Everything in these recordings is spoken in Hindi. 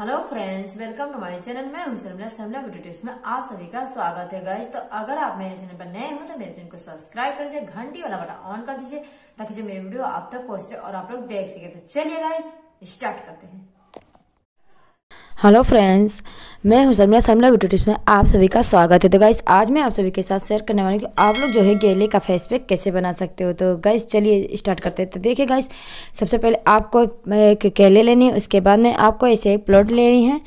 hello friends welcome to my channel मैं हूं शर्मिला शर्मिला टिप्स में आप सभी का स्वागत है गाइस तो अगर आप मेरे चैनल पर नए हो तो मेरे चैनल को सब्सक्राइब कर दीजिए घंटी वाला बटन ऑन कर दीजिए ताकि जो मेरे वीडियो आप तक पहुंच रहे और आप लोग देख सके तो चलिए गाइस स्टार्ट करते हैं हेलो फ्रेंड्स मैं हूं सरमिला सरमिला वीडियो टिप्स में आप सभी का स्वागत है तो गाइस आज मैं आप सभी के साथ शेयर करने वाली हूँ कि आप लोग जो है गेले का फेस पैक कैसे बना सकते हो तो गाइस चलिए स्टार्ट करते हैं तो देखिए गाइस सबसे पहले आपको एक केले लेनी है उसके बाद में आपको ऐसे एक प्लॉट लेनी है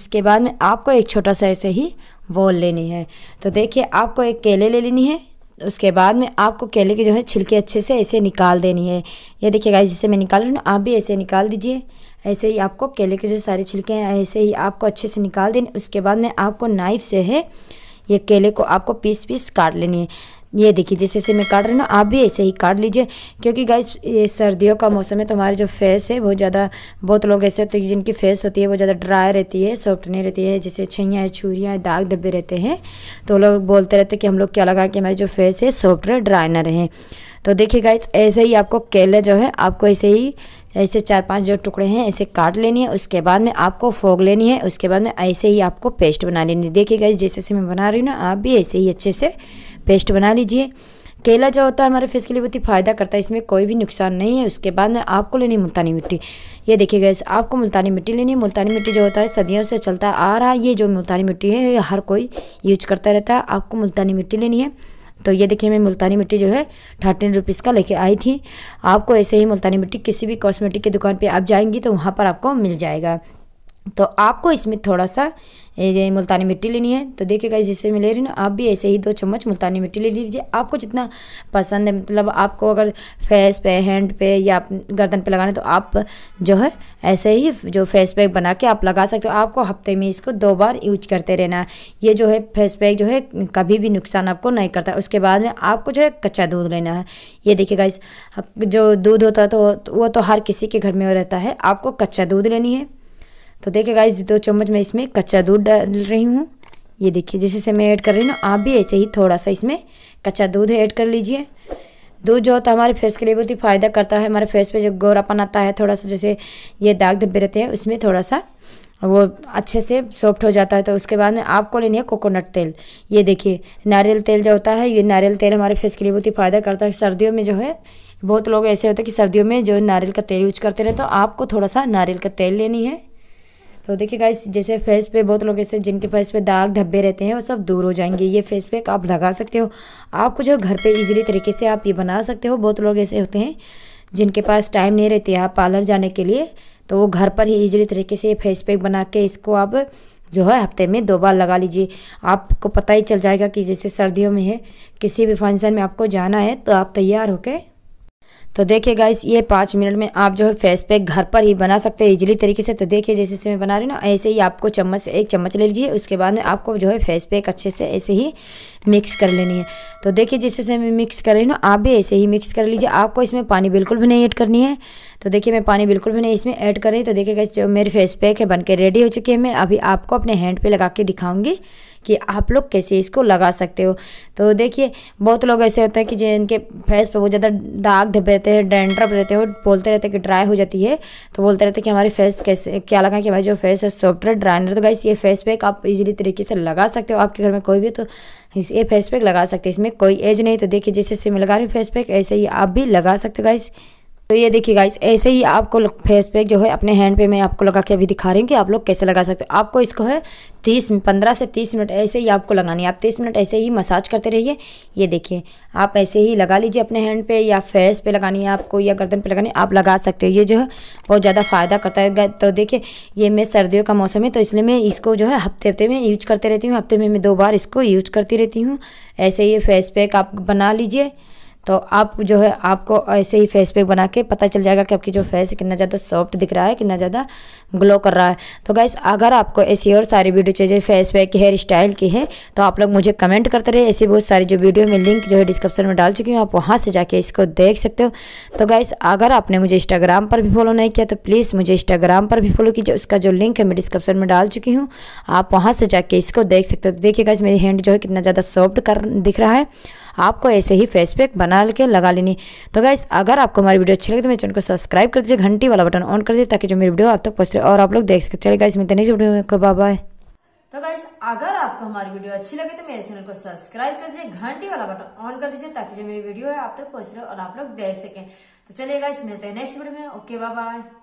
उसके बाद में आपको एक छोटा सा ऐसे ही वॉल लेनी है तो देखिए आपको एक केले ले लेनी है उसके बाद में आपको केले के जो है छिलके अच्छे से ऐसे निकाल देनी है ये देखिए गाइस जिसे मैं निकाल रही हूँ आप भी ऐसे निकाल दीजिए ऐसे ही आपको केले के जो सारे छिलके हैं ऐसे ही आपको अच्छे से निकाल देने उसके बाद में आपको नाइफ से है ये केले को आपको पीस पीस काट लेनी है ये देखिए जैसे जैसे मैं काट रही हूँ आप भी ऐसे ही काट लीजिए क्योंकि गाइस ये सर्दियों का मौसम है तो हमारे जो फेस है बहुत ज़्यादा बहुत लोग ऐसे होते हैं जिनकी फेस होती है बहुत ज़्यादा ड्राई रहती है सॉफ्ट नहीं रहती है जैसे छैयाँ छुरियाँ दाग धब्बे रहते हैं तो लोग बोलते रहते कि हम लोग क्या लगाएं कि हमारी जो फेस है सॉफ्ट रहे ड्राई ना रहे तो देखिए गाइस ऐसे ही आपको केले जो है आपको ऐसे ही ऐसे चार पांच जो टुकड़े हैं ऐसे काट लेनी है उसके बाद में आपको फोग लेनी है उसके बाद में ऐसे ही आपको पेस्ट बना लेनी है देखिए गई जैसे जैसे मैं बना रही हूँ ना आप भी ऐसे ही अच्छे से पेस्ट बना लीजिए केला जो होता है हमारे फेस के लिए बहुत ही फ़ायदा करता है इसमें कोई भी नुकसान नहीं है उसके बाद में आपको लेनी मुल्तानी मिट्टी ये देखिए गए आपको मुल्तानी मिट्टी लेनी है मुल्तानी मिट्टी जो होता है सदियों से चलता आ रहा है ये जो मुल्तानी मिट्टी है ये हर कोई यूज करता रहता है आपको मुल्तानी मिट्टी लेनी है तो ये देखिए मैं मुल्तानी मिट्टी जो है थर्टीन रुपीज़ का लेके आई थी आपको ऐसे ही मुल्तानी मिट्टी किसी भी कॉस्मेटिक की दुकान पर आप जाएंगी तो वहाँ पर आपको मिल जाएगा तो आपको इसमें थोड़ा सा ये मुल्तानी मिट्टी लेनी है तो देखिएगा जिससे मैं ले रही हूँ आप भी ऐसे ही दो चम्मच मुल्तानी मिट्टी ले लीजिए आपको जितना पसंद है मतलब आपको अगर फेस पे हैंड पे या गर्दन पे लगाना है तो आप जो है ऐसे ही जो फेस पैक बना के आप लगा सकते हो आपको हफ्ते में इसको दो बार यूज करते रहना है ये जो है फेस पैक जो है कभी भी नुकसान आपको नहीं करता उसके बाद में आपको जो है कच्चा दूध लेना है ये देखिएगा इस जो दूध होता है तो वो तो हर किसी के घर में रहता है आपको कच्चा दूध लेनी है तो देखिए गाइस दो चम्मच मैं इसमें कच्चा दूध डाल रही हूँ ये देखिए जैसे से मैं ऐड कर रही हूँ आप भी ऐसे ही थोड़ा सा इसमें कच्चा दूध ऐड कर लीजिए दूध जो होता है हमारे फेस के लिए बहुत ही फ़ायदा करता है हमारे फेस पे जो गोरापन आता है थोड़ा सा जैसे ये दाग धब्बे रहते हैं उसमें थोड़ा सा वो अच्छे से सॉफ्ट हो जाता है तो उसके बाद में आपको लेनी है कोकोनट तेल ये देखिए नारियल तेल जो होता है ये नारियल तेल हमारे फेस के लिए बहुत ही फ़ायदा करता है सर्दियों में जो है बहुत लोग ऐसे होते हैं कि सर्दियों में जो नारियल का तेल यूज करते रहे तो आपको थोड़ा सा नारियल का तेल लेनी है तो देखिए गाइस जैसे फेस पे बहुत लोग ऐसे जिनके फेस पे दाग धब्बे रहते हैं वो सब दूर हो जाएंगे ये फेस पैक आप लगा सकते हो आपको जो घर पे इजीली तरीके से आप ये बना सकते हो बहुत लोग ऐसे होते हैं जिनके पास टाइम नहीं रहती आप पार्लर जाने के लिए तो वो घर पर ही ईजिली तरीके से फेस पैक बना के इसको आप जो है हफ्ते में दो बार लगा लीजिए आपको पता ही चल जाएगा कि जैसे सर्दियों में है किसी भी फंक्शन में आपको जाना है तो आप तैयार होकर तो देखिए गाइस ये पाँच मिनट में आप जो है फेस पैक घर पर ही बना सकते हैं इजीली तरीके से तो देखिए जैसे से मैं बना रही हूँ ना ऐसे ही आपको चम्मच से एक चम्मच ले लीजिए उसके बाद में आपको जो है फेस पैक अच्छे से ऐसे ही मिक्स कर लेनी है तो देखिए जैसे से मैं मिक्स कर रही हूँ ना आप भी ऐसे ही मिक्स कर लीजिए आपको इसमें पानी बिल्कुल भी नहीं ऐड करनी है तो देखिए मैं पानी बिल्कुल भी नहीं इसमें ऐड कर रही तो देखिए गाइस जो मेरी फेस पैक है बन रेडी हो चुकी है मैं अभी आपको अपने हैंड पर लगा के दिखाऊँगी कि आप लोग कैसे इसको लगा सकते हो तो देखिए बहुत लोग ऐसे होते हैं कि जिनके फेस पर बहुत ज़्यादा दाग धब रहते हैं डेंड्रप रहते हैं बोलते रहते हैं कि ड्राई हो जाती है तो बोलते रहते हैं कि हमारे फेस कैसे क्या लगा कि हमारी जो फेस है सॉफ्ट ड्राई नहीं तो गाइस ये फेस पैक आप इजीली तरीके से लगा सकते हो आपके घर में कोई भी तो इस ये फेस पैक लगा सकते हैं इसमें कोई एज नहीं तो देखिए जैसे सिम मैं लगा रही फेस पैक ऐसे ही आप भी लगा सकते हो गाइस तो ये देखिए गाइस ऐसे ही आपको फेस पैक जो है अपने हैंड पे मैं आपको लगा के अभी दिखा रही हूँ कि आप लोग कैसे लगा सकते हो आपको इसको है तीस पंद्रह से तीस मिनट ऐसे ही आपको लगानी है आप तीस मिनट ऐसे ही मसाज करते रहिए ये देखिए आप ऐसे ही लगा लीजिए अपने हैंड पे या फेस पे लगानी है आपको या गर्दन पे लगानी है आप लगा सकते हो ये जो है बहुत ज़्यादा फ़ायदा करता है तो देखिए ये मैं सर्दियों का मौसम है तो इसलिए मैं इसको जो है हफ्ते हफ्ते में यूज करते रहती हूँ हफ्ते में मैं दो बार इसको यूज करती रहती हूँ ऐसे ये फेस पैक आप बना लीजिए तो आप जो है आपको ऐसे ही फेस पैक बना के पता चल जाएगा कि आपकी जो फेस कितना ज़्यादा सॉफ्ट दिख रहा है कितना ज़्यादा ग्लो कर रहा है तो गाइस अगर आपको ऐसी और सारी वीडियो चाहिए फेस पैक की हेयर स्टाइल की है तो आप लोग मुझे कमेंट करते रहे ऐसी बहुत सारी जो वीडियो में लिंक जो है डिस्क्रिप्शन में डाल चुकी हूँ आप वहाँ से जाके इसको देख सकते हो तो गाइस अगर आपने मुझे इंस्टाग्राम पर भी फॉलो नहीं किया तो प्लीज़ मुझे इंस्टाग्राम पर भी फॉलो कीजिए उसका जो लिंक है मैं डिस्क्रिप्शन में डाल चुकी हूँ आप वहाँ से जाके इसको देख सकते हो देखिए गाइस मेरी हैंड जो है कितना ज़्यादा सॉफ्ट कर दिख रहा है आपको ऐसे ही फेस पैक बना के लगा लेनी तो गाइस अगर आपको हमारी वीडियो अच्छी लगे तो मेरे चैनल को सब्सक्राइब कर दीजिए घंटी वाला बटन ऑन कर दीजिए ताकि जो मेरी वीडियो आप तक तो रहे और आप लोग देख सकते चले गाइस मिलते नेक्स्ट वीडियो में बाय बाय तो गाइस अगर आपको हमारी वीडियो अच्छी लगे तो मेरे चैनल को सब्सक्राइब कर दीजिए घंटी वाला बटन ऑन कर दीजिए ताकि जो मेरी वीडियो है आप तक पहुंच रहे और आप लोग देख सकें तो चलिए गाइस मिलते हैं नेक्स्ट वीडियो में ओके बाय बाय